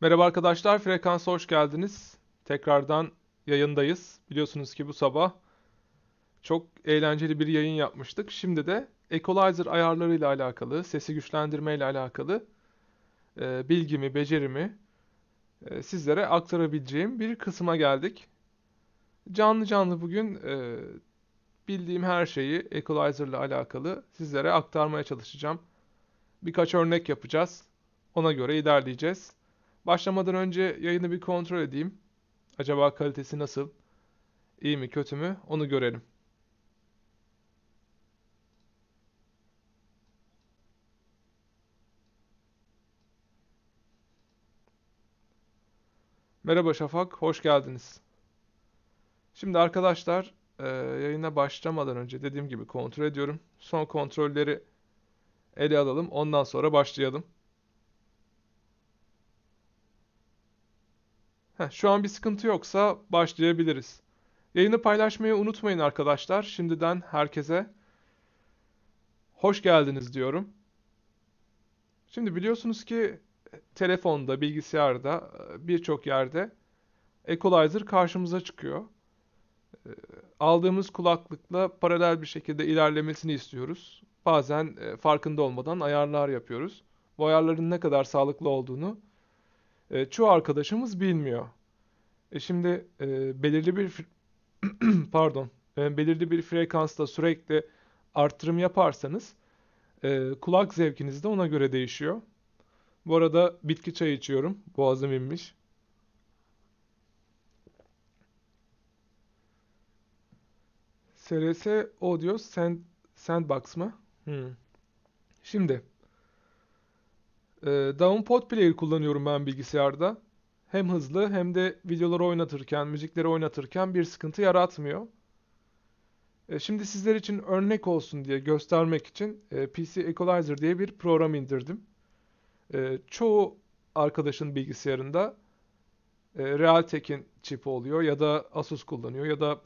Merhaba arkadaşlar, Frekans'a hoş geldiniz. Tekrardan yayındayız. Biliyorsunuz ki bu sabah çok eğlenceli bir yayın yapmıştık. Şimdi de equalizer ayarlarıyla alakalı, sesi güçlendirme ile alakalı e, bilgimi, becerimi e, sizlere aktarabileceğim bir kısma geldik. Canlı canlı bugün e, bildiğim her şeyi equalizer ile alakalı sizlere aktarmaya çalışacağım. Birkaç örnek yapacağız. Ona göre ilerleyeceğiz. Başlamadan önce yayını bir kontrol edeyim. Acaba kalitesi nasıl? İyi mi kötü mü? Onu görelim. Merhaba Şafak, hoş geldiniz. Şimdi arkadaşlar e, yayına başlamadan önce dediğim gibi kontrol ediyorum. Son kontrolleri ele alalım. Ondan sonra başlayalım. Heh, şu an bir sıkıntı yoksa başlayabiliriz. Yayını paylaşmayı unutmayın arkadaşlar. Şimdiden herkese hoş geldiniz diyorum. Şimdi biliyorsunuz ki telefonda, bilgisayarda, e, birçok yerde equalizer karşımıza çıkıyor. E, aldığımız kulaklıkla paralel bir şekilde ilerlemesini istiyoruz. Bazen e, farkında olmadan ayarlar yapıyoruz. Bu ayarların ne kadar sağlıklı olduğunu e, çoğu arkadaşımız bilmiyor. E şimdi e, belirli bir pardon e, belirli bir frekansta sürekli artırım yaparsanız e, kulak zevkiniz de ona göre değişiyor. Bu arada bitki çayı içiyorum. Boğazım inmiş. SRS Audio Sand, Sandbox mı? Hmm. Şimdi e, ee, Downpod Player kullanıyorum ben bilgisayarda. Hem hızlı hem de videoları oynatırken, müzikleri oynatırken bir sıkıntı yaratmıyor. E, şimdi sizler için örnek olsun diye göstermek için e, PC Equalizer diye bir program indirdim. E, çoğu arkadaşın bilgisayarında e, Realtek'in çipi oluyor ya da Asus kullanıyor ya da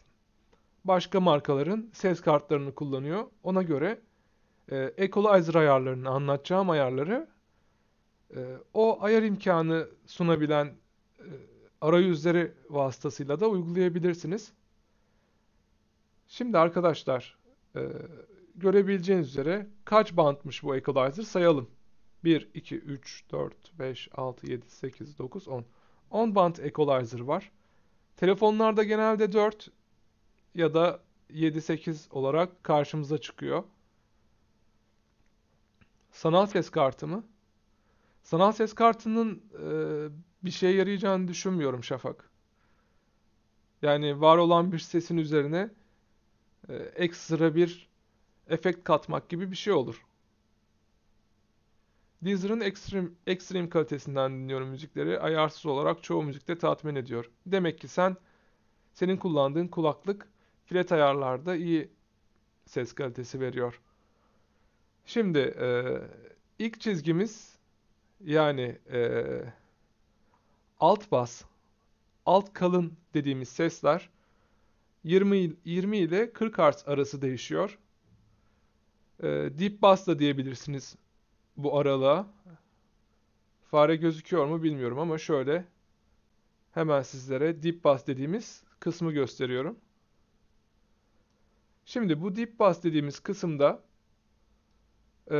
başka markaların ses kartlarını kullanıyor. Ona göre e, Equalizer ayarlarını anlatacağım ayarları ee, o ayar imkanı sunabilen e, arayüzleri vasıtasıyla da uygulayabilirsiniz. Şimdi arkadaşlar e, görebileceğiniz üzere kaç bantmış bu equalizer sayalım. 1, 2, 3, 4, 5, 6, 7, 8, 9, 10. 10 band equalizer var. Telefonlarda genelde 4 ya da 7, 8 olarak karşımıza çıkıyor. Sanal ses kartı mı? Sanal ses kartının e, bir şeye yarayacağını düşünmüyorum Şafak. Yani var olan bir sesin üzerine e, ekstra bir efekt katmak gibi bir şey olur. Deezer'ın extreme, extreme kalitesinden dinliyorum müzikleri. Ayarsız olarak çoğu müzikte tatmin ediyor. Demek ki sen, senin kullandığın kulaklık flat ayarlarda iyi ses kalitesi veriyor. Şimdi e, ilk çizgimiz yani e, alt bas, alt kalın dediğimiz sesler 20, 20 ile 40 Hz arası değişiyor. E, deep bass da diyebilirsiniz bu aralığa. Fare gözüküyor mu bilmiyorum ama şöyle hemen sizlere deep bass dediğimiz kısmı gösteriyorum. Şimdi bu deep bass dediğimiz kısımda e,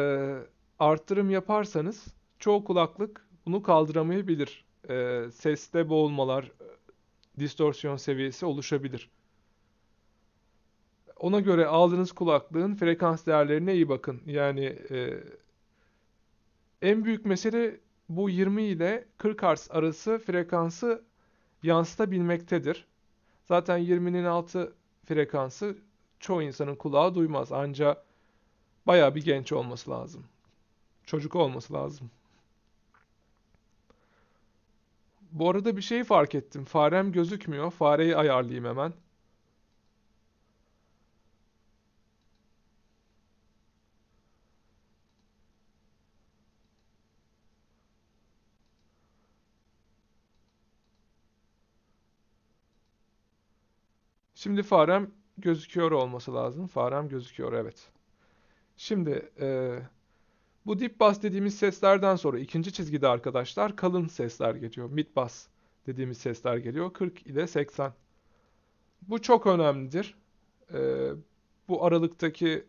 arttırım yaparsanız çoğu kulaklık bunu kaldıramayabilir. E, seste boğulmalar, e, distorsiyon seviyesi oluşabilir. Ona göre aldığınız kulaklığın frekans değerlerine iyi bakın. Yani e, en büyük mesele bu 20 ile 40 Hz arası frekansı yansıtabilmektedir. Zaten 20'nin altı frekansı çoğu insanın kulağı duymaz. Ancak baya bir genç olması lazım. Çocuk olması lazım. Bu arada bir şeyi fark ettim. Farem gözükmüyor. Fareyi ayarlayayım hemen. Şimdi farem gözüküyor olması lazım. Farem gözüküyor evet. Şimdi e, bu deep bass dediğimiz seslerden sonra ikinci çizgide arkadaşlar kalın sesler geliyor. Mid bass dediğimiz sesler geliyor. 40 ile 80. Bu çok önemlidir. Ee, bu aralıktaki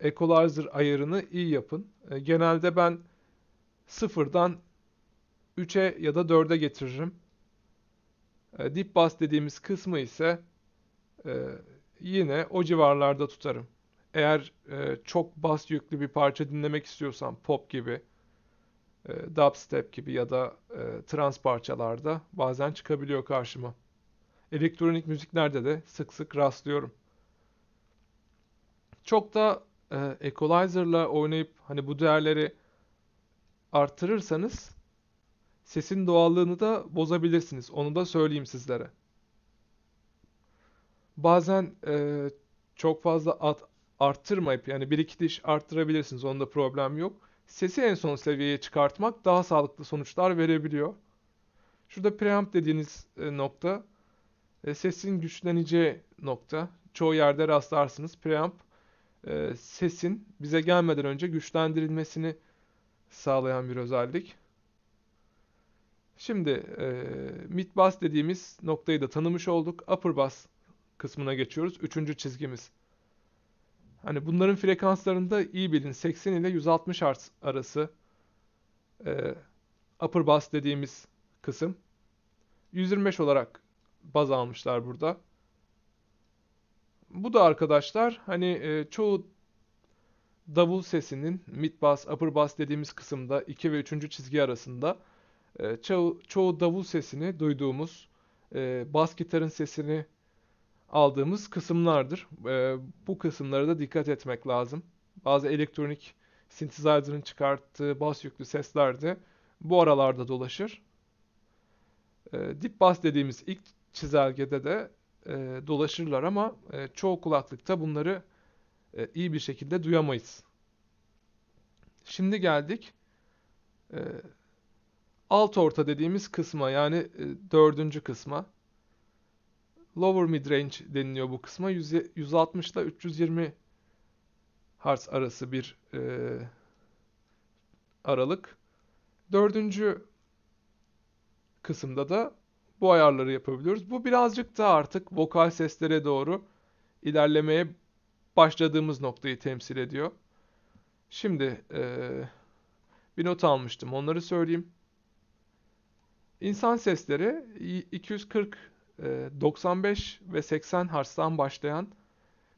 e, equalizer ayarını iyi yapın. Ee, genelde ben 0'dan 3'e ya da 4'e getiririm. Ee, dip bas dediğimiz kısmı ise e, yine o civarlarda tutarım eğer e, çok bas yüklü bir parça dinlemek istiyorsan pop gibi, e, dubstep gibi ya da e, trans parçalarda bazen çıkabiliyor karşıma. Elektronik müziklerde de sık sık rastlıyorum. Çok da e, equalizer'la oynayıp hani bu değerleri artırırsanız sesin doğallığını da bozabilirsiniz. Onu da söyleyeyim sizlere. Bazen e, çok fazla at, arttırmayıp yani bir iki diş arttırabilirsiniz onda problem yok. Sesi en son seviyeye çıkartmak daha sağlıklı sonuçlar verebiliyor. Şurada preamp dediğiniz e, nokta e, sesin güçleneceği nokta. Çoğu yerde rastlarsınız. Preamp e, sesin bize gelmeden önce güçlendirilmesini sağlayan bir özellik. Şimdi mid bass dediğimiz noktayı da tanımış olduk. Upper bass kısmına geçiyoruz. Üçüncü çizgimiz. Hani bunların frekanslarını da iyi bilin. 80 ile 160 Hz arası e, upper bass dediğimiz kısım. 125 olarak baz almışlar burada. Bu da arkadaşlar hani e, çoğu davul sesinin mid bass, upper bass dediğimiz kısımda 2 ve 3. çizgi arasında e, ço çoğu davul sesini duyduğumuz, e, bas gitarın sesini aldığımız kısımlardır. E, bu kısımlara da dikkat etmek lazım. Bazı elektronik synthesizer'ın çıkarttığı bas yüklü sesler de bu aralarda dolaşır. E, dip bas dediğimiz ilk çizelgede de e, dolaşırlar ama e, çoğu kulaklıkta bunları e, iyi bir şekilde duyamayız. Şimdi geldik e, alt orta dediğimiz kısma yani e, dördüncü kısma. Lower mid range deniliyor bu kısma. 160 ile 320 Hz arası bir e, aralık. Dördüncü kısımda da bu ayarları yapabiliyoruz. Bu birazcık da artık vokal seslere doğru ilerlemeye başladığımız noktayı temsil ediyor. Şimdi e, bir not almıştım onları söyleyeyim. İnsan sesleri 240 95 ee, ve 80 Hz'dan başlayan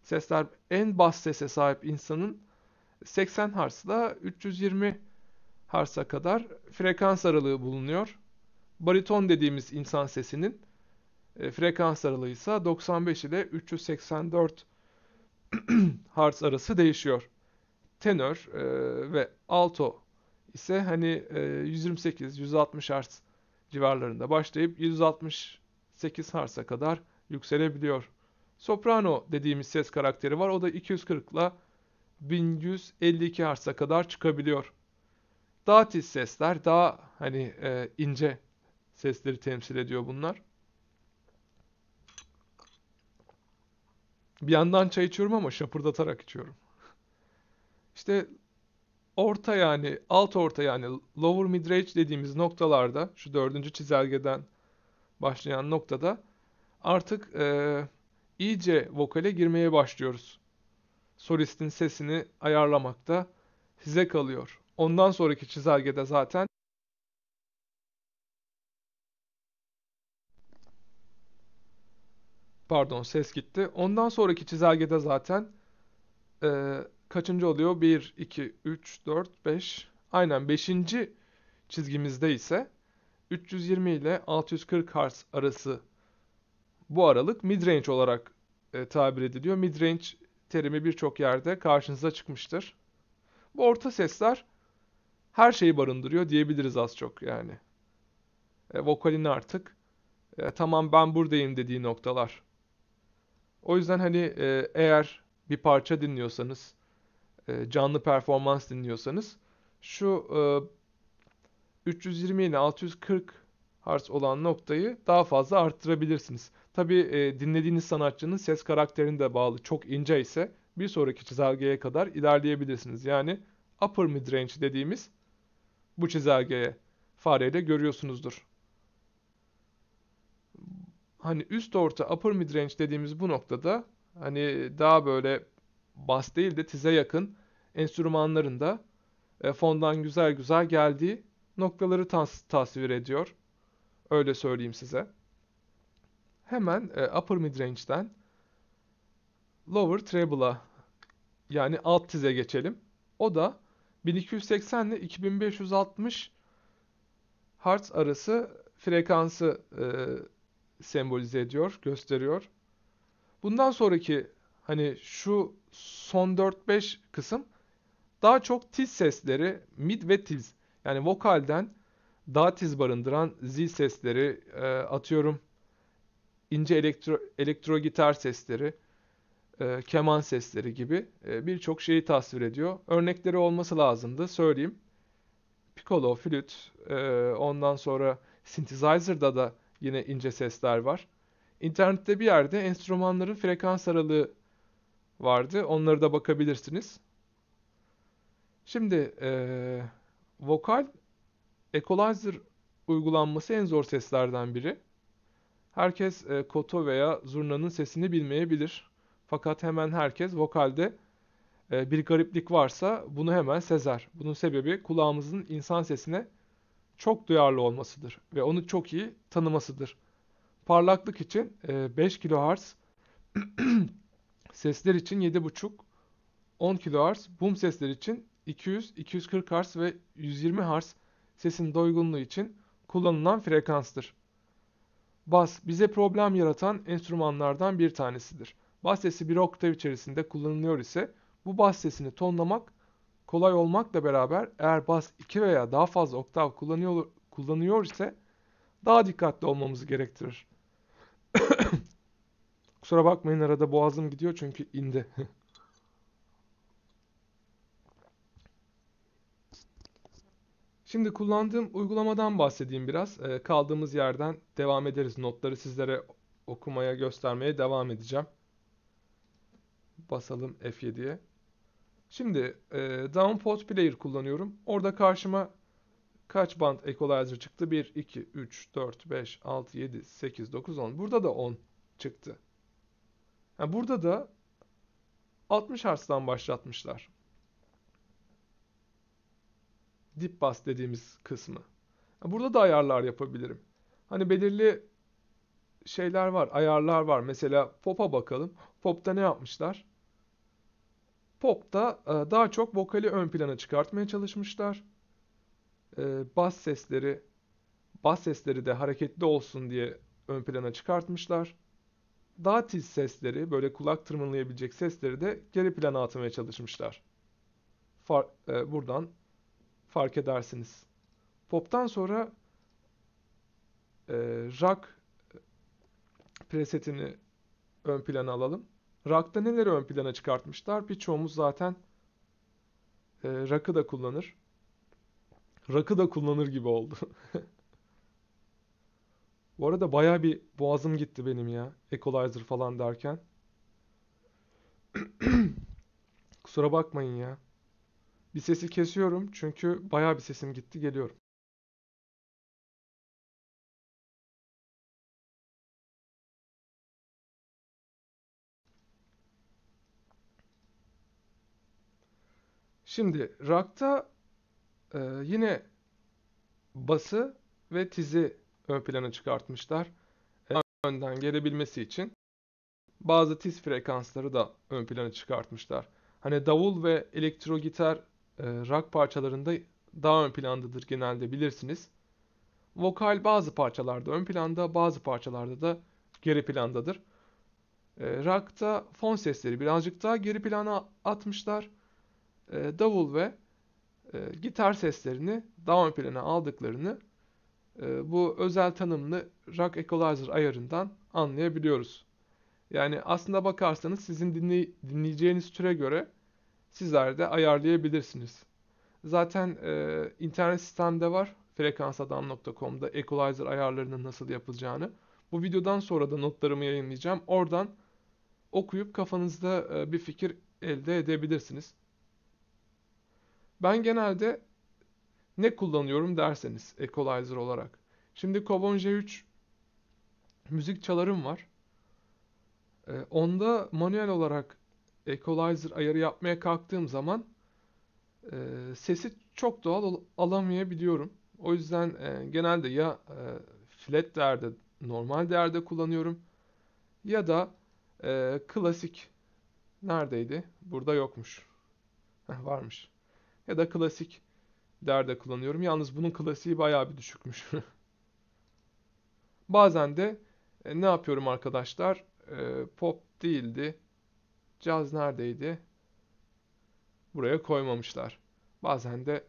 sesler en bas sese sahip insanın 80 Hz'da 320 Hz'a kadar frekans aralığı bulunuyor. Bariton dediğimiz insan sesinin e, frekans aralığı ise 95 ile 384 Hz arası değişiyor. Tenör e, ve alto ise hani 128-160 e, Hz civarlarında başlayıp 160 8 harsa kadar yükselebiliyor. Soprano dediğimiz ses karakteri var. O da 240 ile 1152 harsa kadar çıkabiliyor. Daha tiz sesler, daha hani e, ince sesleri temsil ediyor bunlar. Bir yandan çay içiyorum ama şapırdatarak içiyorum. İşte orta yani, alt orta yani lower mid range dediğimiz noktalarda şu dördüncü çizelgeden başlayan noktada artık e, iyice vokale girmeye başlıyoruz. Solistin sesini ayarlamakta size kalıyor. Ondan sonraki çizelgede zaten Pardon ses gitti. Ondan sonraki çizelgede zaten e, kaçıncı oluyor? 1, 2, 3, 4, 5. Aynen 5. çizgimizde ise 320 ile 640 Hz arası bu aralık midrange olarak e, tabir ediliyor. Midrange terimi birçok yerde karşınıza çıkmıştır. Bu orta sesler her şeyi barındırıyor diyebiliriz az çok yani. E, vokalini artık e, tamam ben buradayım dediği noktalar. O yüzden hani e, eğer bir parça dinliyorsanız, e, canlı performans dinliyorsanız şu e, 320 ile 640 Hz olan noktayı daha fazla arttırabilirsiniz. Tabi e, dinlediğiniz sanatçının ses karakterine de bağlı çok ince ise bir sonraki çizelgeye kadar ilerleyebilirsiniz. Yani upper midrange dediğimiz bu çizelgeye fareyle görüyorsunuzdur. Hani üst orta upper midrange dediğimiz bu noktada hani daha böyle bas değil de tize yakın enstrümanların da e, fondan güzel güzel geldiği noktaları tas tasvir ediyor. Öyle söyleyeyim size. Hemen e, upper midrange'den lower treble'a yani alt tize geçelim. O da 1280 ile 2560 hertz arası frekansı e, sembolize ediyor, gösteriyor. Bundan sonraki hani şu son 4-5 kısım daha çok tiz sesleri, mid ve tiz yani vokalden daha tiz barındıran zil sesleri e, atıyorum ince elektro, elektro gitar sesleri, e, keman sesleri gibi e, birçok şeyi tasvir ediyor. Örnekleri olması lazımdı söyleyeyim. Piccolo, flüt, e, ondan sonra synthesizer'da da yine ince sesler var. İnternette bir yerde enstrümanların frekans aralığı vardı. Onları da bakabilirsiniz. Şimdi e, Vokal Equalizer uygulanması en zor seslerden biri. Herkes e, koto veya zurnanın sesini bilmeyebilir. Fakat hemen herkes vokalde e, bir gariplik varsa bunu hemen sezer. Bunun sebebi kulağımızın insan sesine çok duyarlı olmasıdır ve onu çok iyi tanımasıdır. Parlaklık için e, 5 kHz, sesler için 7,5, 10 kHz, bum sesler için 200-240 Hz ve 120 Hz sesin doygunluğu için kullanılan frekanstır. Bas bize problem yaratan enstrümanlardan bir tanesidir. Bas sesi bir oktav içerisinde kullanılıyor ise bu bas sesini tonlamak kolay olmakla beraber eğer bas 2 veya daha fazla oktav kullanıyor, kullanıyor ise daha dikkatli olmamızı gerektirir. Kusura bakmayın arada boğazım gidiyor çünkü indi. Şimdi kullandığım uygulamadan bahsedeyim biraz. E, kaldığımız yerden devam ederiz. Notları sizlere okumaya, göstermeye devam edeceğim. Basalım F7'ye. Şimdi e, Downport Player kullanıyorum. Orada karşıma kaç band equalizer çıktı? 1, 2, 3, 4, 5, 6, 7, 8, 9, 10. Burada da 10 çıktı. Yani burada da 60 Hz'dan başlatmışlar dip bas dediğimiz kısmı. Burada da ayarlar yapabilirim. Hani belirli şeyler var, ayarlar var. Mesela pop'a bakalım. Pop'ta ne yapmışlar? Pop'ta e, daha çok vokali ön plana çıkartmaya çalışmışlar. E, bas sesleri, bas sesleri de hareketli olsun diye ön plana çıkartmışlar. Daha tiz sesleri, böyle kulak tırmanlayabilecek sesleri de geri plana atmaya çalışmışlar. Far, e, buradan fark edersiniz. Pop'tan sonra e, rock presetini ön plana alalım. Rock'ta neleri ön plana çıkartmışlar? Birçoğumuz zaten e, rock'ı da kullanır. Rock'ı da kullanır gibi oldu. Bu arada baya bir boğazım gitti benim ya. Equalizer falan derken. Kusura bakmayın ya. Bir sesi kesiyorum çünkü baya bir sesim gitti geliyorum. Şimdi rakta e, yine bası ve tizi ön plana çıkartmışlar. E, önden gelebilmesi için bazı tiz frekansları da ön plana çıkartmışlar. Hani davul ve elektro gitar e, rock parçalarında daha ön plandadır genelde bilirsiniz. Vokal bazı parçalarda ön planda, bazı parçalarda da geri plandadır. E, rock'ta fon sesleri birazcık daha geri plana atmışlar. E, davul ve gitar seslerini daha ön plana aldıklarını bu özel tanımlı rock equalizer ayarından anlayabiliyoruz. Yani aslında bakarsanız sizin dinley dinleyeceğiniz türe göre sizler de ayarlayabilirsiniz. Zaten e, internet sitemde var frekansadam.com'da equalizer ayarlarının nasıl yapılacağını. Bu videodan sonra da notlarımı yayınlayacağım. Oradan okuyup kafanızda e, bir fikir elde edebilirsiniz. Ben genelde ne kullanıyorum derseniz equalizer olarak. Şimdi Cobon J3 müzik çalarım var. E, onda manuel olarak equalizer ayarı yapmaya kalktığım zaman e, sesi çok doğal alamayabiliyorum. O yüzden e, genelde ya e, flat değerde normal değerde kullanıyorum ya da e, klasik neredeydi? Burada yokmuş. varmış. Ya da klasik değerde kullanıyorum. Yalnız bunun klasiği bayağı bir düşükmüş. Bazen de e, ne yapıyorum arkadaşlar? E, pop değildi caz neredeydi? Buraya koymamışlar. Bazen de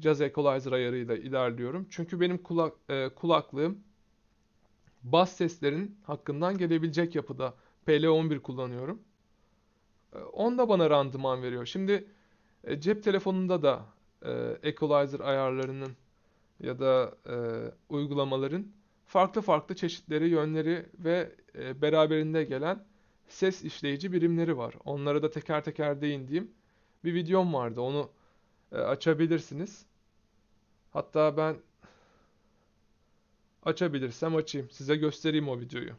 caz equalizer ayarıyla ilerliyorum. Çünkü benim kulak, e, kulaklığım bas seslerin hakkından gelebilecek yapıda PL11 kullanıyorum. E, onda bana randıman veriyor. Şimdi e, cep telefonunda da e, equalizer ayarlarının ya da e, uygulamaların farklı farklı çeşitleri, yönleri ve e, beraberinde gelen ses işleyici birimleri var. Onlara da teker teker değindiğim bir videom vardı. Onu e, açabilirsiniz. Hatta ben açabilirsem açayım. Size göstereyim o videoyu.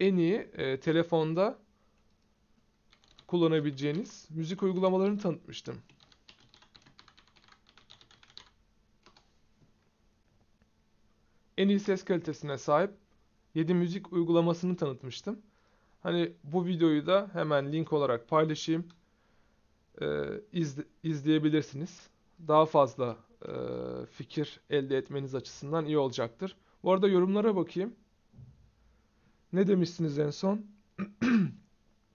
En iyi e, telefonda kullanabileceğiniz müzik uygulamalarını tanıtmıştım. en iyi ses kalitesine sahip 7 müzik uygulamasını tanıtmıştım. Hani bu videoyu da hemen link olarak paylaşayım. Ee, izle, izleyebilirsiniz. Daha fazla e, fikir elde etmeniz açısından iyi olacaktır. Bu arada yorumlara bakayım. Ne demişsiniz en son?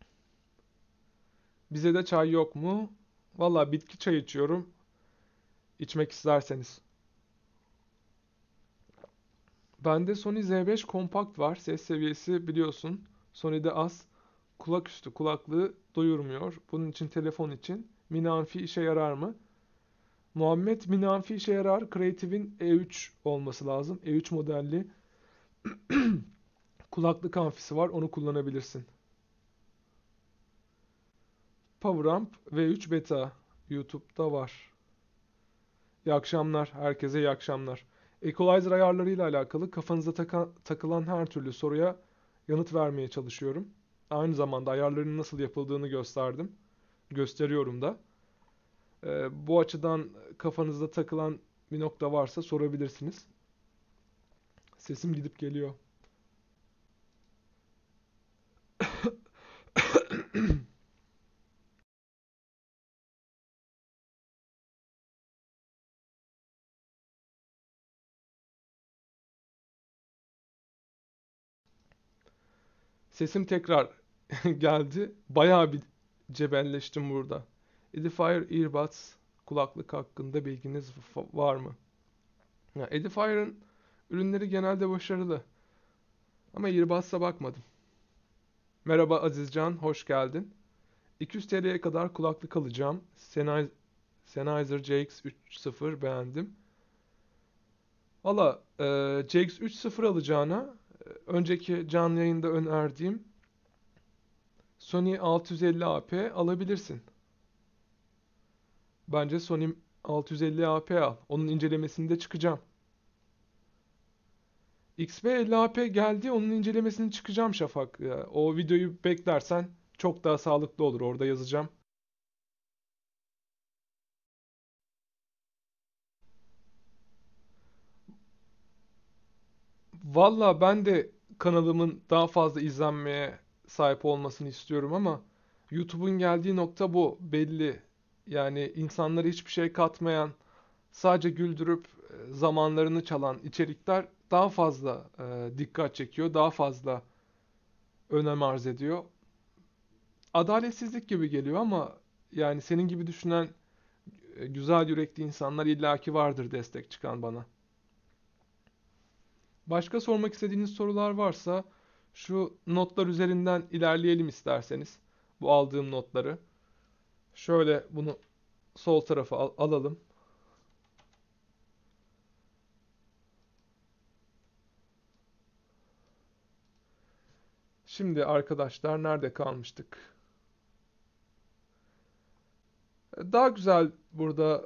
Bize de çay yok mu? Valla bitki çay içiyorum. İçmek isterseniz. Bende Sony Z5 kompakt var. Ses seviyesi biliyorsun. Sony'de az. Kulak üstü kulaklığı doyurmuyor. Bunun için telefon için. minanfi işe yarar mı? Muhammed minanfi işe yarar. Creative'in E3 olması lazım. E3 modelli kulaklık amfisi var. Onu kullanabilirsin. PowerAmp V3 Beta YouTube'da var. İyi akşamlar. Herkese iyi akşamlar. Equalizer ayarlarıyla alakalı kafanıza taka, takılan her türlü soruya yanıt vermeye çalışıyorum. Aynı zamanda ayarların nasıl yapıldığını gösterdim. Gösteriyorum da. Ee, bu açıdan kafanızda takılan bir nokta varsa sorabilirsiniz. Sesim gidip geliyor. Sesim tekrar geldi. Bayağı bir cebelleştim burada. Edifier Earbuds kulaklık hakkında bilginiz var mı? Ya Edifier'ın ürünleri genelde başarılı. Ama Earbuds'a bakmadım. Merhaba Azizcan, hoş geldin. 200 TL'ye kadar kulaklık alacağım. Sennheiser, cx 30 beğendim. Valla e, JX30 alacağına önceki canlı yayında önerdiğim Sony 650 AP alabilirsin. Bence Sony 650 AP al. Onun incelemesinde çıkacağım. xb 50 AP geldi. Onun incelemesini çıkacağım Şafak. O videoyu beklersen çok daha sağlıklı olur. Orada yazacağım. Valla ben de kanalımın daha fazla izlenmeye sahip olmasını istiyorum ama YouTube'un geldiği nokta bu belli. Yani insanlara hiçbir şey katmayan, sadece güldürüp e, zamanlarını çalan içerikler daha fazla e, dikkat çekiyor, daha fazla önem arz ediyor. Adaletsizlik gibi geliyor ama yani senin gibi düşünen e, güzel yürekli insanlar illaki vardır destek çıkan bana. Başka sormak istediğiniz sorular varsa şu notlar üzerinden ilerleyelim isterseniz. Bu aldığım notları. Şöyle bunu sol tarafa al alalım. Şimdi arkadaşlar nerede kalmıştık? Daha güzel burada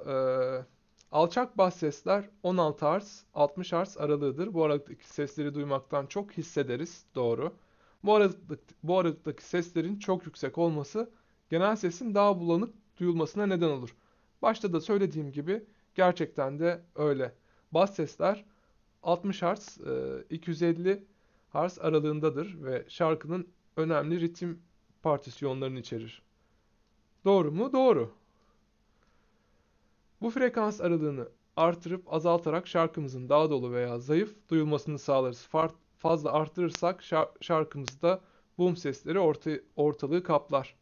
e, Alçak bas sesler 16 Hz 60 Hz aralığıdır. Bu aralıktaki sesleri duymaktan çok hissederiz. Doğru. Bu, aralık, bu aralıktaki seslerin çok yüksek olması genel sesin daha bulanık duyulmasına neden olur. Başta da söylediğim gibi gerçekten de öyle. Bas sesler 60 Hz 250 Hz aralığındadır ve şarkının önemli ritim partisyonlarını içerir. Doğru mu? Doğru. Bu frekans aralığını artırıp azaltarak şarkımızın daha dolu veya zayıf duyulmasını sağlarız. Fazla artırırsak şarkımızda boom sesleri orta, ortalığı kaplar.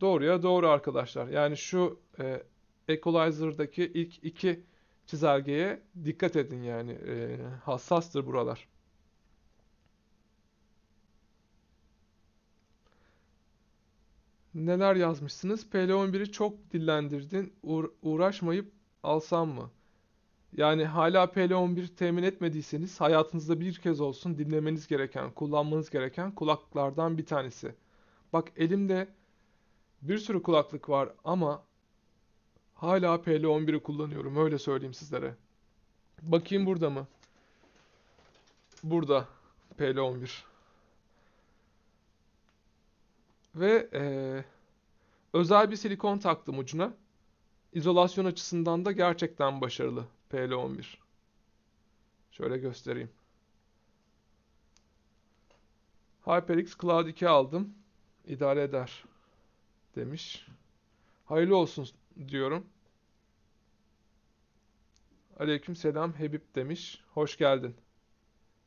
Doğruya doğru arkadaşlar. Yani şu e, Equalizer'daki ilk iki çizelgeye dikkat edin yani e, hassastır buralar. neler yazmışsınız? PL11'i çok dillendirdin. Uğra uğraşmayıp alsam mı? Yani hala PL11 temin etmediyseniz hayatınızda bir kez olsun dinlemeniz gereken, kullanmanız gereken kulaklıklardan bir tanesi. Bak elimde bir sürü kulaklık var ama hala PL11'i kullanıyorum öyle söyleyeyim sizlere. Bakayım burada mı? Burada PL11 ve e, özel bir silikon taktım ucuna. İzolasyon açısından da gerçekten başarılı PL11. Şöyle göstereyim. HyperX Cloud 2 aldım. İdare eder demiş. Hayırlı olsun diyorum. Aleyküm selam Hebip demiş. Hoş geldin.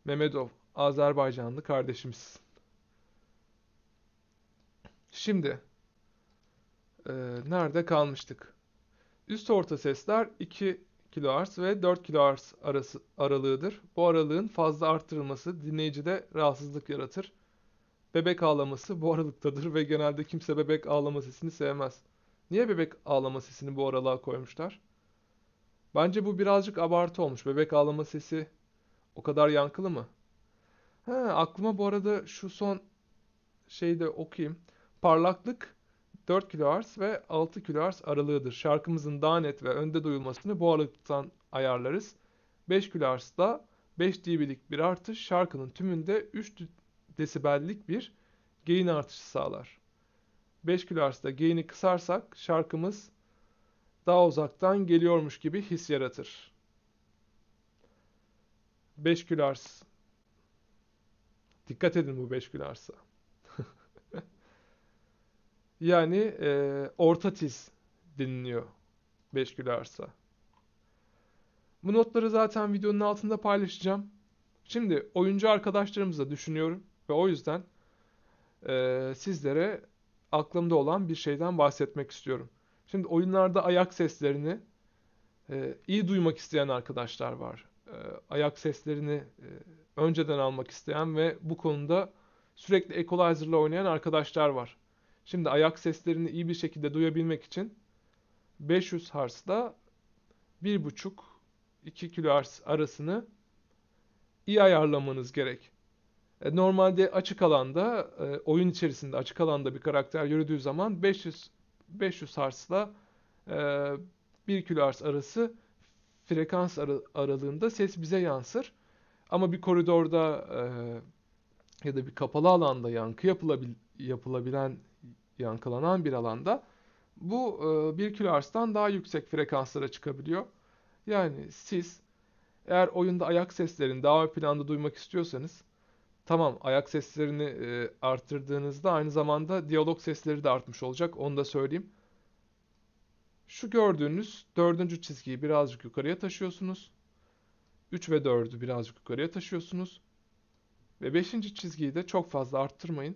Memedov, Azerbaycanlı kardeşimiz. Şimdi e, nerede kalmıştık? Üst orta sesler 2 kHz ve 4 kHz arası, aralığıdır. Bu aralığın fazla arttırılması dinleyicide rahatsızlık yaratır. Bebek ağlaması bu aralıktadır ve genelde kimse bebek ağlama sesini sevmez. Niye bebek ağlama sesini bu aralığa koymuşlar? Bence bu birazcık abartı olmuş. Bebek ağlama sesi o kadar yankılı mı? He, aklıma bu arada şu son şeyi de okuyayım parlaklık 4 kHz ve 6 kHz aralığıdır. Şarkımızın daha net ve önde duyulmasını bu aralıktan ayarlarız. 5 kHz'da 5 dB'lik bir artış şarkının tümünde 3 desibellik bir gain artışı sağlar. 5 kHz'da gain'i kısarsak şarkımız daha uzaktan geliyormuş gibi his yaratır. 5 kHz Dikkat edin bu 5 kHz'a. Yani e, orta tiz deniliyor 5 kilo Bu notları zaten videonun altında paylaşacağım. Şimdi oyuncu arkadaşlarımızla düşünüyorum ve o yüzden e, sizlere aklımda olan bir şeyden bahsetmek istiyorum. Şimdi oyunlarda ayak seslerini e, iyi duymak isteyen arkadaşlar var. E, ayak seslerini e, önceden almak isteyen ve bu konuda sürekli equalizer'la oynayan arkadaşlar var. Şimdi ayak seslerini iyi bir şekilde duyabilmek için 500 Hz'da 1,5-2 kHz arasını iyi ayarlamanız gerek. E, normalde açık alanda, e, oyun içerisinde açık alanda bir karakter yürüdüğü zaman 500 500 Hz'la 1 e, kHz arası frekans aralığında ses bize yansır. Ama bir koridorda ya da bir kapalı alanda yankı yapılabilen yankılanan bir alanda bu e, 1 kilohertz'tan daha yüksek frekanslara çıkabiliyor. Yani siz eğer oyunda ayak seslerini daha ön planda duymak istiyorsanız tamam ayak seslerini e, arttırdığınızda aynı zamanda diyalog sesleri de artmış olacak onu da söyleyeyim. Şu gördüğünüz dördüncü çizgiyi birazcık yukarıya taşıyorsunuz. 3 ve 4'ü birazcık yukarıya taşıyorsunuz. Ve 5. çizgiyi de çok fazla arttırmayın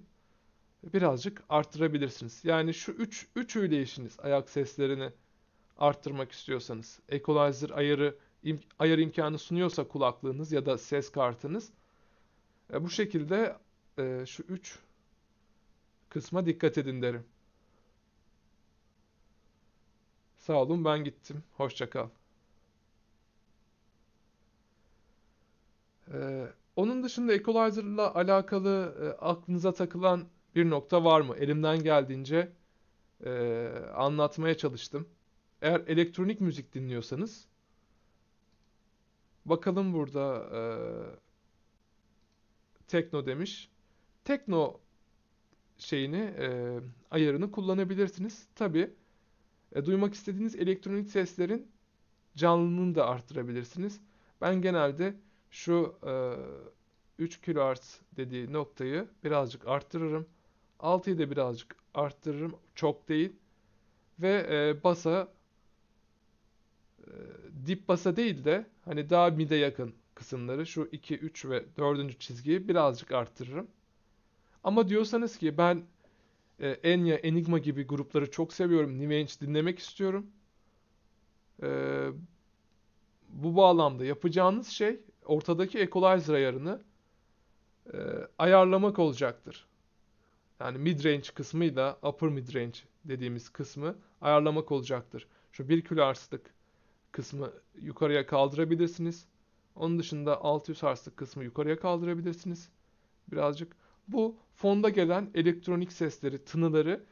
birazcık arttırabilirsiniz. Yani şu 3 üç, üçüyle işiniz ayak seslerini arttırmak istiyorsanız. Equalizer ayarı im, ayar imkanı sunuyorsa kulaklığınız ya da ses kartınız e, bu şekilde e, şu 3 kısma dikkat edin derim. Sağ olun ben gittim. Hoşça kal. Ee, onun dışında Equalizer'la alakalı e, aklınıza takılan bir nokta var mı? Elimden geldiğince e, anlatmaya çalıştım. Eğer elektronik müzik dinliyorsanız bakalım burada e, tekno demiş. Tekno şeyini e, ayarını kullanabilirsiniz. Tabi e, duymak istediğiniz elektronik seslerin canlılığını da arttırabilirsiniz. Ben genelde şu e, 3 kHz dediği noktayı birazcık arttırırım. 6'yı da birazcık arttırırım. Çok değil. Ve e, basa e, dip basa değil de hani daha mide yakın kısımları şu 2, 3 ve 4. çizgiyi birazcık arttırırım. Ama diyorsanız ki ben e, Enya, Enigma gibi grupları çok seviyorum. New Age dinlemek istiyorum. E, bu bağlamda yapacağınız şey ortadaki equalizer ayarını e, ayarlamak olacaktır yani mid range kısmıyla upper mid range dediğimiz kısmı ayarlamak olacaktır. Şu 1 kilo arslık kısmı yukarıya kaldırabilirsiniz. Onun dışında 600 arslık kısmı yukarıya kaldırabilirsiniz. Birazcık bu fonda gelen elektronik sesleri, tınıları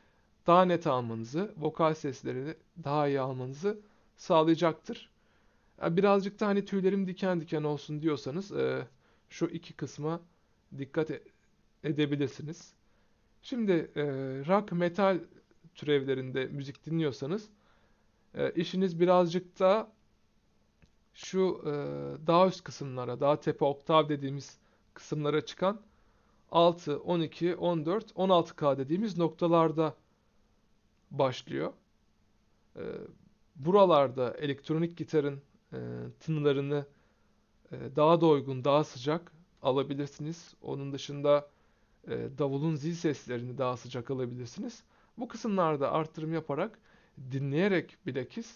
daha net almanızı, vokal seslerini daha iyi almanızı sağlayacaktır. birazcık da hani tüylerim diken diken olsun diyorsanız şu iki kısma dikkat e-, edebilirsiniz. Şimdi e, rock metal türevlerinde müzik dinliyorsanız e, işiniz birazcık da şu e, daha üst kısımlara, daha tepe oktav dediğimiz kısımlara çıkan 6, 12, 14, 16K dediğimiz noktalarda başlıyor. E, buralarda elektronik gitarın e, tınılarını e, daha doygun, daha sıcak alabilirsiniz. Onun dışında e, davulun zil seslerini daha sıcak alabilirsiniz. Bu kısımlarda artırım yaparak dinleyerek bilakis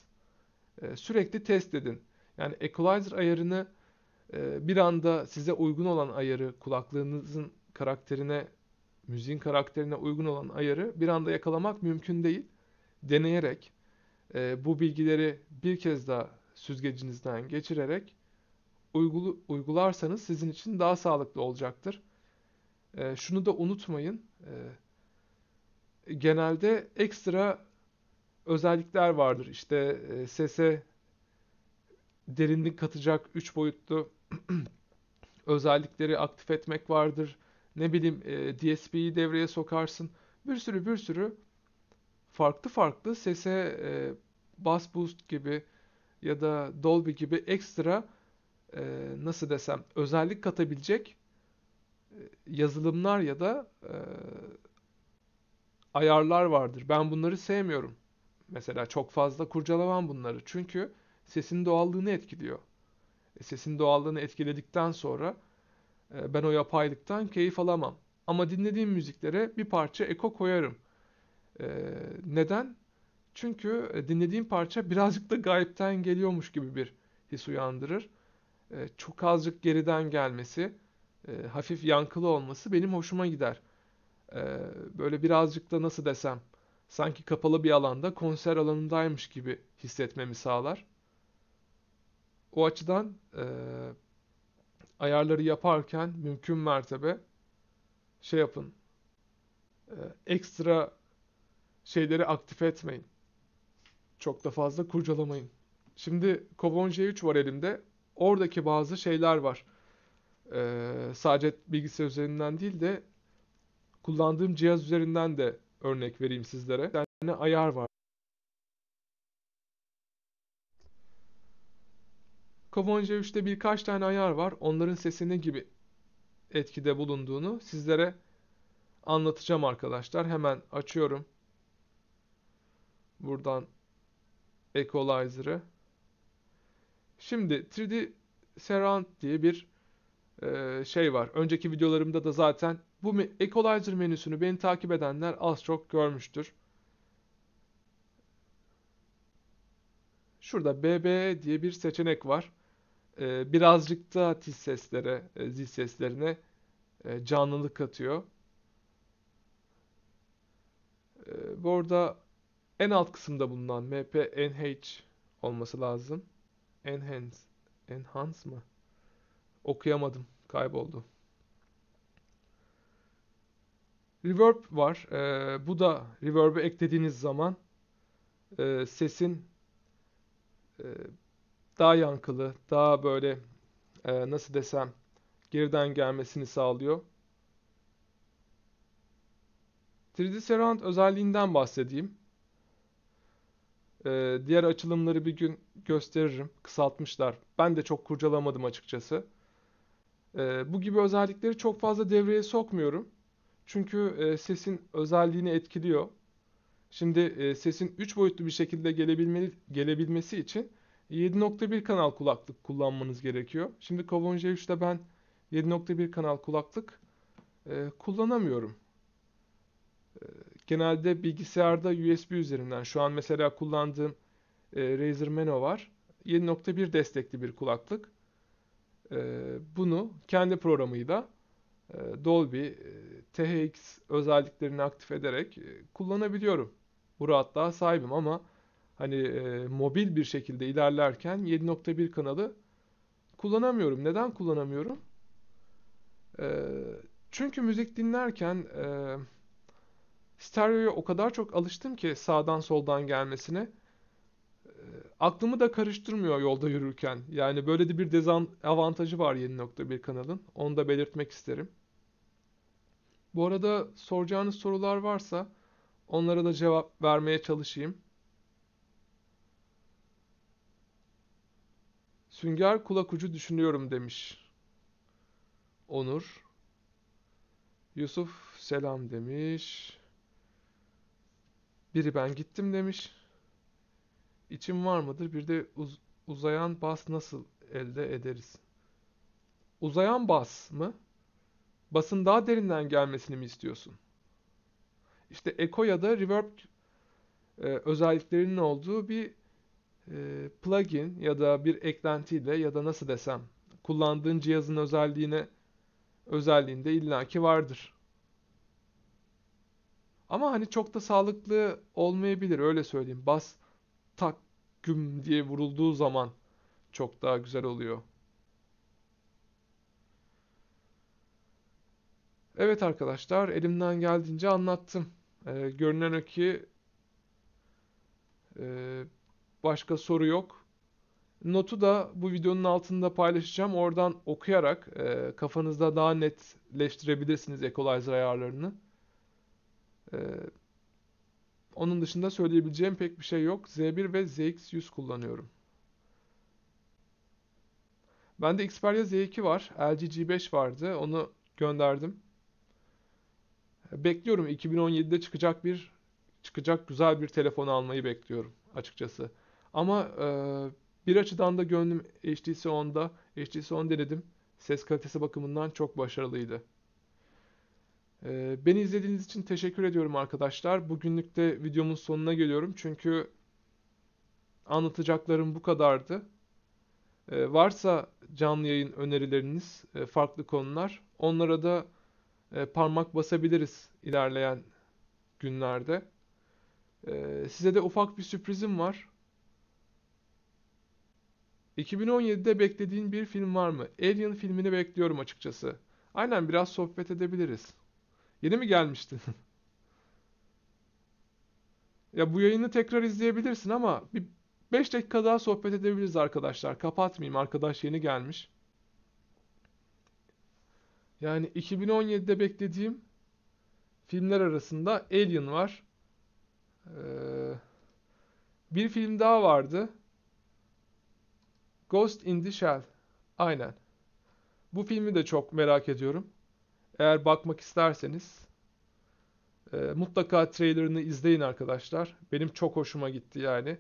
e, sürekli test edin. Yani equalizer ayarını e, bir anda size uygun olan ayarı kulaklığınızın karakterine, müziğin karakterine uygun olan ayarı bir anda yakalamak mümkün değil. Deneyerek bu bilgileri bir kez daha süzgecinizden geçirerek uygularsanız sizin için daha sağlıklı olacaktır. E, şunu da unutmayın. E, genelde ekstra özellikler vardır. İşte e, sese derinlik katacak 3 boyutlu özellikleri aktif etmek vardır. Ne bileyim e, DSP'yi devreye sokarsın. Bir sürü bir sürü farklı farklı sese e, bass boost gibi ya da Dolby gibi ekstra e, nasıl desem özellik katabilecek e, yazılımlar ya da e, ayarlar vardır. Ben bunları sevmiyorum. Mesela çok fazla kurcalamam bunları. Çünkü sesin doğallığını etkiliyor. E, sesin doğallığını etkiledikten sonra e, ben o yapaylıktan keyif alamam. Ama dinlediğim müziklere bir parça eko koyarım. E, neden? Çünkü e, dinlediğim parça birazcık da gayipten geliyormuş gibi bir his uyandırır. E, çok azıcık geriden gelmesi e, hafif yankılı olması benim hoşuma gider. E, böyle birazcık da nasıl desem sanki kapalı bir alanda konser alanındaymış gibi hissetmemi sağlar. O açıdan e, ayarları yaparken mümkün mertebe şey yapın. E, ekstra şeyleri aktif etmeyin. Çok da fazla kurcalamayın. Şimdi Kovon J3 e var elimde. Oradaki bazı şeyler var e, sadece bilgisayar üzerinden değil de kullandığım cihaz üzerinden de örnek vereyim sizlere. Bir tane ayar var. Kavonca 3'te birkaç tane ayar var. Onların sesini gibi etkide bulunduğunu sizlere anlatacağım arkadaşlar. Hemen açıyorum. Buradan Equalizer'ı. Şimdi 3D Surround diye bir şey var. Önceki videolarımda da zaten bu Equalizer menüsünü beni takip edenler az çok görmüştür. Şurada BB diye bir seçenek var. birazcık da tiz seslere, zil seslerine canlılık katıyor. bu arada en alt kısımda bulunan MP NH olması lazım. Enhance, enhance mı? okuyamadım. Kayboldu. Reverb var. Ee, bu da reverb'e eklediğiniz zaman e, sesin e, daha yankılı, daha böyle e, nasıl desem geriden gelmesini sağlıyor. 3D Surround özelliğinden bahsedeyim. Ee, diğer açılımları bir gün gösteririm. Kısaltmışlar. Ben de çok kurcalamadım açıkçası. E, bu gibi özellikleri çok fazla devreye sokmuyorum. Çünkü e, sesin özelliğini etkiliyor. Şimdi e, sesin 3 boyutlu bir şekilde gelebilme, gelebilmesi için 7.1 kanal kulaklık kullanmanız gerekiyor. Şimdi Kavon J3'te ben 7.1 kanal kulaklık e, kullanamıyorum. E, genelde bilgisayarda USB üzerinden şu an mesela kullandığım e, Razer Meno var. 7.1 destekli bir kulaklık. Ee, bunu kendi programıyla e, Dolby e, THX özelliklerini aktif ederek e, kullanabiliyorum. Bu rahatlığa sahibim ama hani e, mobil bir şekilde ilerlerken 7.1 kanalı kullanamıyorum. Neden kullanamıyorum? E, çünkü müzik dinlerken e, stereoya o kadar çok alıştım ki sağdan soldan gelmesine. Aklımı da karıştırmıyor yolda yürürken. Yani böyle de bir dezavantajı var yeni nokta bir kanalın. Onu da belirtmek isterim. Bu arada soracağınız sorular varsa onlara da cevap vermeye çalışayım. Sünger kulak ucu düşünüyorum demiş. Onur. Yusuf selam demiş. Biri ben gittim demiş. İçim var mıdır? Bir de uz uzayan bas nasıl elde ederiz? Uzayan bas mı? Basın daha derinden gelmesini mi istiyorsun? İşte Echo ya da Reverb e, özelliklerinin olduğu bir e, plugin ya da bir eklentiyle ya da nasıl desem kullandığın cihazın özelliğine özelliğinde illaki vardır. Ama hani çok da sağlıklı olmayabilir öyle söyleyeyim. Bas tak güm diye vurulduğu zaman çok daha güzel oluyor. Evet arkadaşlar elimden geldiğince anlattım. Ee, görünen o ki e, başka soru yok. Notu da bu videonun altında paylaşacağım. Oradan okuyarak e, kafanızda daha netleştirebilirsiniz Equalizer ayarlarını. Evet. Onun dışında söyleyebileceğim pek bir şey yok. Z1 ve ZX100 kullanıyorum. Bende Xperia Z2 var. LG G5 vardı. Onu gönderdim. Bekliyorum 2017'de çıkacak bir çıkacak güzel bir telefon almayı bekliyorum açıkçası. Ama e, bir açıdan da gönlüm HTC 10'da. HTC 10 denedim. Ses kalitesi bakımından çok başarılıydı. Ee, beni izlediğiniz için teşekkür ediyorum arkadaşlar. Bugünlük de videomun sonuna geliyorum. Çünkü anlatacaklarım bu kadardı. Ee, varsa canlı yayın önerileriniz, e, farklı konular. Onlara da e, parmak basabiliriz ilerleyen günlerde. Ee, size de ufak bir sürprizim var. 2017'de beklediğin bir film var mı? Alien filmini bekliyorum açıkçası. Aynen biraz sohbet edebiliriz. Yeni mi gelmiştin? ya bu yayını tekrar izleyebilirsin ama bir 5 dakika daha sohbet edebiliriz arkadaşlar. Kapatmayayım arkadaş yeni gelmiş. Yani 2017'de beklediğim filmler arasında Alien var. Ee, bir film daha vardı. Ghost in the Shell. Aynen. Bu filmi de çok merak ediyorum. Eğer bakmak isterseniz e, mutlaka trailerını izleyin arkadaşlar. Benim çok hoşuma gitti yani.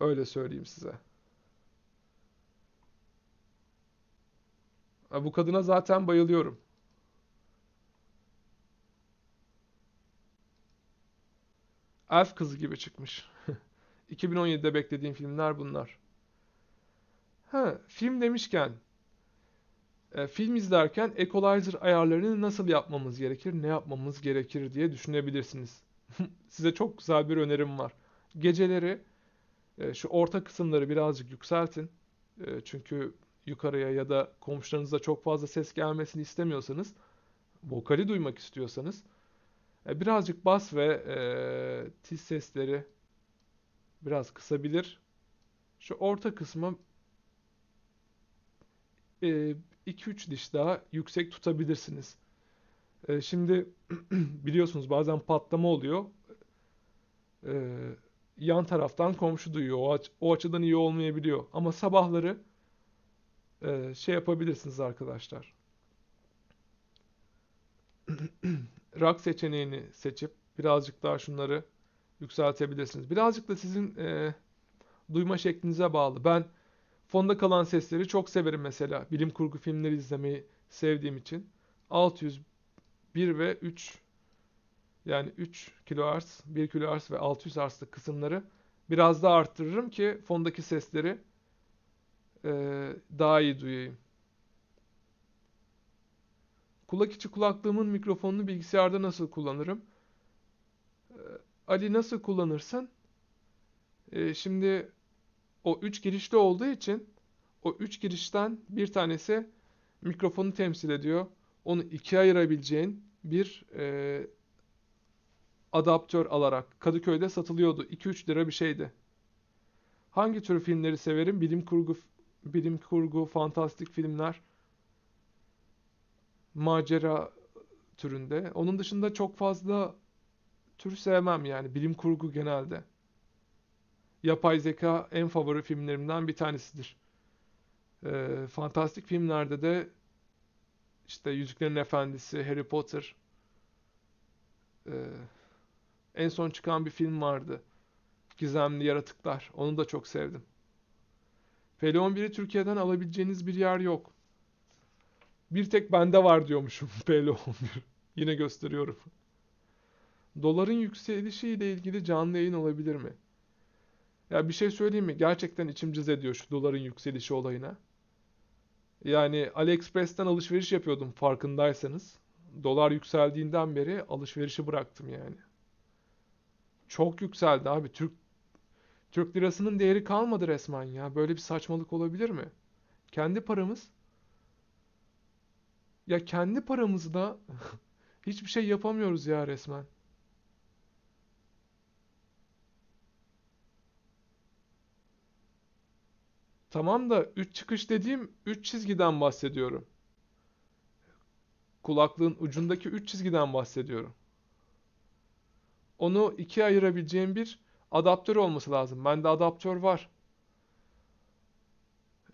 Öyle söyleyeyim size. Bu kadına zaten bayılıyorum. Elf kızı gibi çıkmış. 2017'de beklediğim filmler bunlar. Ha, film demişken e, film izlerken equalizer ayarlarını nasıl yapmamız gerekir, ne yapmamız gerekir diye düşünebilirsiniz. Size çok güzel bir önerim var. Geceleri e, şu orta kısımları birazcık yükseltin. E, çünkü yukarıya ya da komşularınıza çok fazla ses gelmesini istemiyorsanız, vokali duymak istiyorsanız birazcık bas ve e, tiz sesleri biraz kısabilir. Şu orta kısmı 2-3 diş daha yüksek tutabilirsiniz. E, şimdi biliyorsunuz bazen patlama oluyor. E, yan taraftan komşu duyuyor. O, aç o açıdan iyi olmayabiliyor. Ama sabahları e, şey yapabilirsiniz arkadaşlar. Rak seçeneğini seçip birazcık daha şunları yükseltebilirsiniz. Birazcık da sizin e, duyma şeklinize bağlı. Ben Fonda kalan sesleri çok severim mesela. Bilim kurgu filmleri izlemeyi sevdiğim için. 600 1 ve 3 yani 3 kilohertz, 1 kilohertz ve 600 hertzlik kısımları biraz daha arttırırım ki fondaki sesleri e, daha iyi duyayım. Kulak içi kulaklığımın mikrofonunu bilgisayarda nasıl kullanırım? E, Ali nasıl kullanırsın? E, şimdi o üç girişli olduğu için o üç girişten bir tanesi mikrofonu temsil ediyor. Onu ikiye ayırabileceğin bir e, adaptör alarak Kadıköy'de satılıyordu. 2-3 lira bir şeydi. Hangi tür filmleri severim? Bilim kurgu, bilim kurgu, fantastik filmler, macera türünde. Onun dışında çok fazla tür sevmem yani bilim kurgu genelde yapay zeka en favori filmlerimden bir tanesidir. E, fantastik filmlerde de işte Yüzüklerin Efendisi, Harry Potter e, en son çıkan bir film vardı. Gizemli Yaratıklar. Onu da çok sevdim. Peleon 1'i Türkiye'den alabileceğiniz bir yer yok. Bir tek bende var diyormuşum Peleon 1. Yine gösteriyorum. Doların yükselişiyle ilgili canlı yayın olabilir mi? Ya bir şey söyleyeyim mi? Gerçekten içim cız ediyor şu doların yükselişi olayına. Yani AliExpress'ten alışveriş yapıyordum farkındaysanız. Dolar yükseldiğinden beri alışverişi bıraktım yani. Çok yükseldi abi. Türk Türk lirasının değeri kalmadı resmen ya. Böyle bir saçmalık olabilir mi? Kendi paramız ya kendi paramızda hiçbir şey yapamıyoruz ya resmen. Tamam da 3 çıkış dediğim 3 çizgiden bahsediyorum. Kulaklığın ucundaki 3 çizgiden bahsediyorum. Onu ikiye ayırabileceğim bir adaptör olması lazım. Bende adaptör var.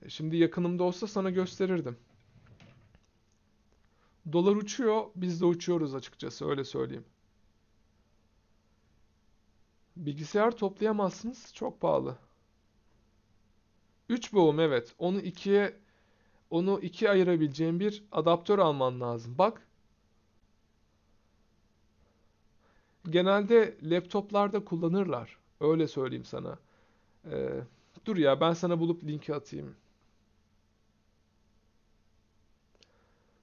E, şimdi yakınımda olsa sana gösterirdim. Dolar uçuyor, biz de uçuyoruz açıkçası öyle söyleyeyim. Bilgisayar toplayamazsınız, çok pahalı. 3 boğum evet. Onu ikiye onu ikiye ayırabileceğim bir adaptör alman lazım. Bak. Genelde laptoplarda kullanırlar. Öyle söyleyeyim sana. Ee, dur ya ben sana bulup linki atayım.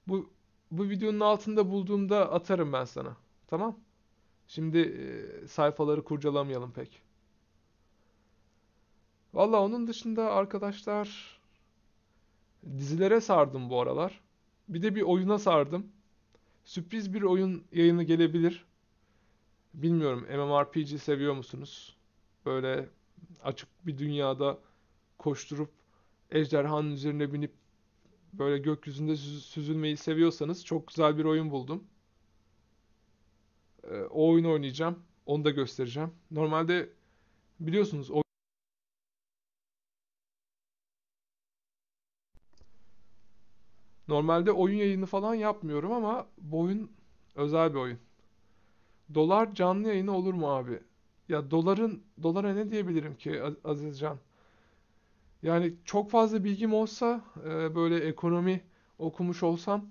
Bu bu videonun altında bulduğumda atarım ben sana. Tamam? Şimdi e, sayfaları kurcalamayalım pek. Valla onun dışında arkadaşlar dizilere sardım bu aralar. Bir de bir oyuna sardım. Sürpriz bir oyun yayını gelebilir. Bilmiyorum MMORPG seviyor musunuz? Böyle açık bir dünyada koşturup ejderhanın üzerine binip böyle gökyüzünde süzülmeyi seviyorsanız çok güzel bir oyun buldum. Ee, o oyunu oynayacağım. Onu da göstereceğim. Normalde biliyorsunuz Normalde oyun yayını falan yapmıyorum ama bu oyun özel bir oyun. Dolar canlı yayını olur mu abi? Ya doların dolara ne diyebilirim ki Azizcan? Yani çok fazla bilgim olsa e, böyle ekonomi okumuş olsam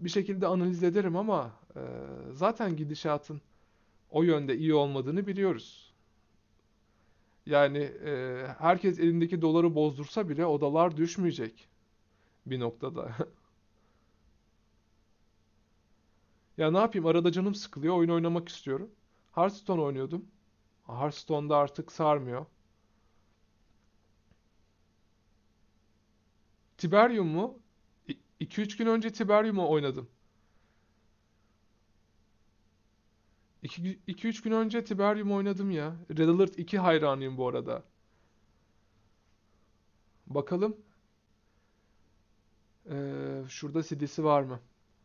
bir şekilde analiz ederim ama e, zaten gidişatın o yönde iyi olmadığını biliyoruz. Yani e, herkes elindeki doları bozdursa bile odalar düşmeyecek bir noktada. Ya ne yapayım arada canım sıkılıyor oyun oynamak istiyorum. Hearthstone oynuyordum. Hearthstone'da artık sarmıyor. Tiberium mu? 2-3 gün önce Tiberium'u oynadım. 2-3 gün önce Tiberium oynadım ya. Red Alert 2 hayranıyım bu arada. Bakalım. Ee, şurada CD'si var mı?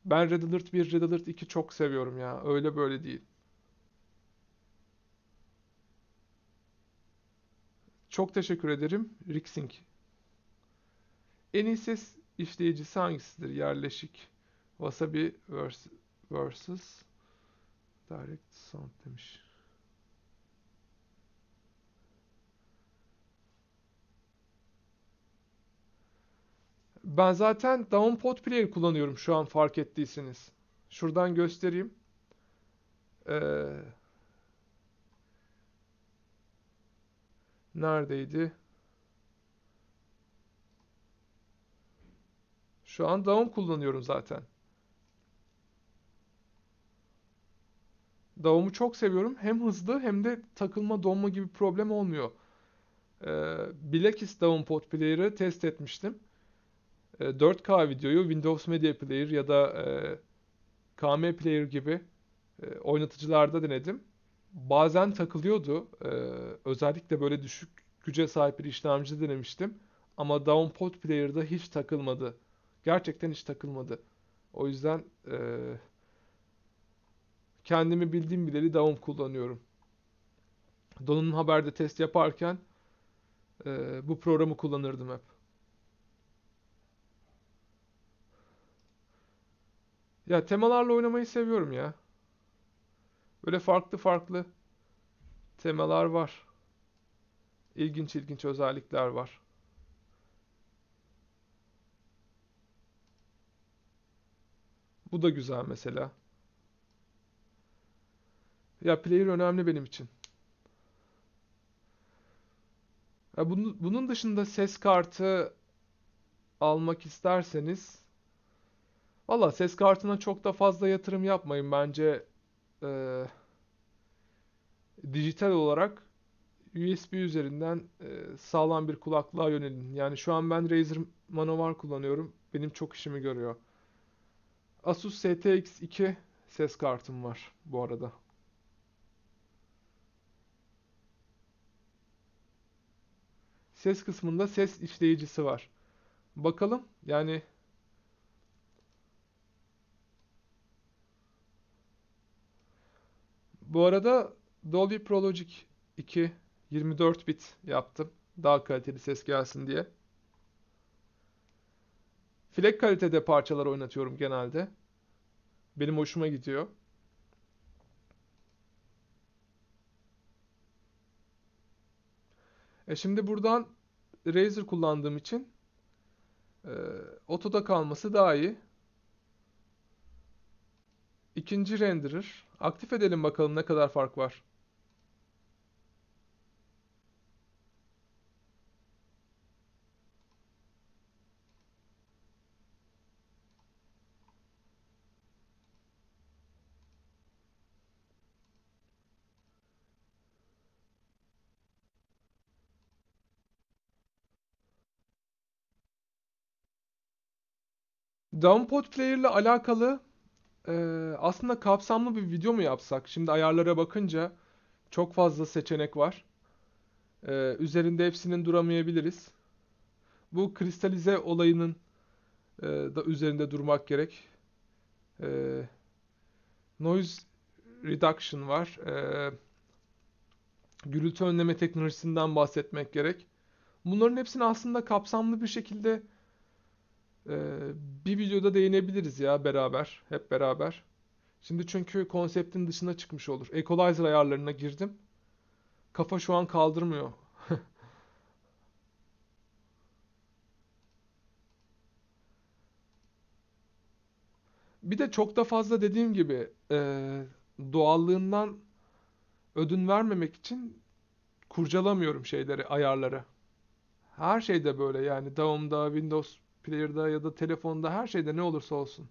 Ben Red Alert 1, Red Alert 2 çok seviyorum ya. Öyle böyle değil. Çok teşekkür ederim. Rixing. En iyi ses işleyicisi hangisidir? Yerleşik. Wasabi vs. versus Direct Sound demiş. Ben zaten downpod player kullanıyorum şu an fark ettiyseniz. Şuradan göstereyim. Ee, neredeydi? Şu an down kullanıyorum zaten. Davamı çok seviyorum. Hem hızlı hem de takılma donma gibi problem olmuyor. Ee, Bilakis Downpod Player'ı test etmiştim. 4K e, videoyu Windows Media Player ya da e, KM Player gibi e, oynatıcılarda denedim. Bazen takılıyordu. E, özellikle böyle düşük güce sahip bir işlemci denemiştim. Ama Downpod Player'da hiç takılmadı. Gerçekten hiç takılmadı. O yüzden e, kendimi bildiğim bileli Dawn kullanıyorum. Don'un haberde test yaparken e, bu programı kullanırdım hep. Ya temalarla oynamayı seviyorum ya. Böyle farklı farklı temalar var. İlginç ilginç özellikler var. Bu da güzel mesela. Ya player önemli benim için. Ya bunun, bunun dışında ses kartı almak isterseniz Valla ses kartına çok da fazla yatırım yapmayın bence. E, dijital olarak USB üzerinden e, sağlam bir kulaklığa yönelin. Yani şu an ben Razer Manovar kullanıyorum. Benim çok işimi görüyor. Asus STX2 ses kartım var bu arada. Ses kısmında ses işleyicisi var. Bakalım yani Bu arada Dolby Pro Logic 2 24 bit yaptım. Daha kaliteli ses gelsin diye. Flek kalitede parçalar oynatıyorum genelde. Benim hoşuma gidiyor. E şimdi buradan Razer kullandığım için e, otoda kalması daha iyi. İkinci renderer Aktif edelim bakalım ne kadar fark var. Downpod Player ile alakalı ee, aslında kapsamlı bir video mu yapsak? Şimdi ayarlara bakınca çok fazla seçenek var. Ee, üzerinde hepsinin duramayabiliriz. Bu kristalize olayının e, da üzerinde durmak gerek. Ee, noise reduction var. Ee, gürültü önleme teknolojisinden bahsetmek gerek. Bunların hepsini aslında kapsamlı bir şekilde ee, bir videoda değinebiliriz ya beraber. Hep beraber. Şimdi çünkü konseptin dışına çıkmış olur. Equalizer ayarlarına girdim. Kafa şu an kaldırmıyor. bir de çok da fazla dediğim gibi e, doğallığından ödün vermemek için kurcalamıyorum şeyleri, ayarları. Her şeyde böyle yani Daum'da, Windows player'da ya da telefonda her şeyde ne olursa olsun.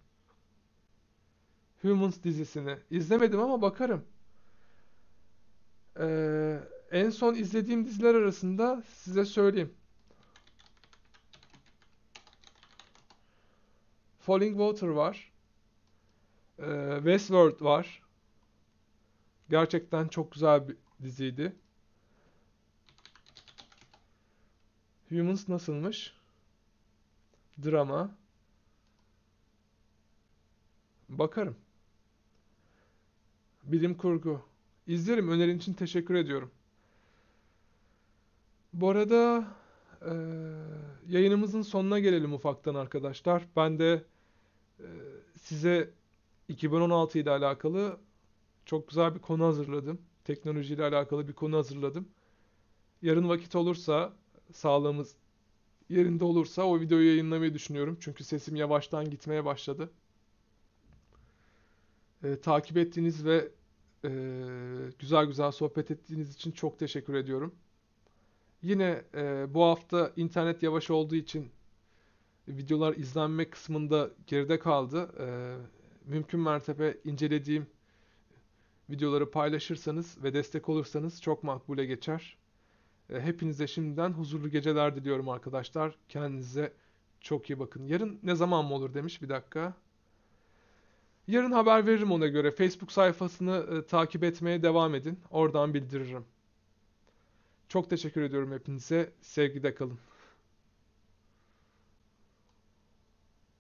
Humans dizisini. izlemedim ama bakarım. Ee, en son izlediğim diziler arasında size söyleyeyim. Falling Water var. Ee, Westworld var. Gerçekten çok güzel bir diziydi. Humans nasılmış? drama bakarım. Bilim kurgu. İzlerim. Önerin için teşekkür ediyorum. Bu arada e, yayınımızın sonuna gelelim ufaktan arkadaşlar. Ben de e, size 2016 ile alakalı çok güzel bir konu hazırladım. Teknolojiyle alakalı bir konu hazırladım. Yarın vakit olursa sağlığımız yerinde olursa o videoyu yayınlamayı düşünüyorum. Çünkü sesim yavaştan gitmeye başladı. E, takip ettiğiniz ve e, güzel güzel sohbet ettiğiniz için çok teşekkür ediyorum. Yine e, bu hafta internet yavaş olduğu için videolar izlenme kısmında geride kaldı. E, mümkün mertebe incelediğim videoları paylaşırsanız ve destek olursanız çok makbule geçer. E, hepinize şimdiden huzurlu geceler diliyorum arkadaşlar. Kendinize çok iyi bakın. Yarın ne zaman mı olur demiş bir dakika. Yarın haber veririm ona göre. Facebook sayfasını e, takip etmeye devam edin. Oradan bildiririm. Çok teşekkür ediyorum hepinize. Sevgide kalın.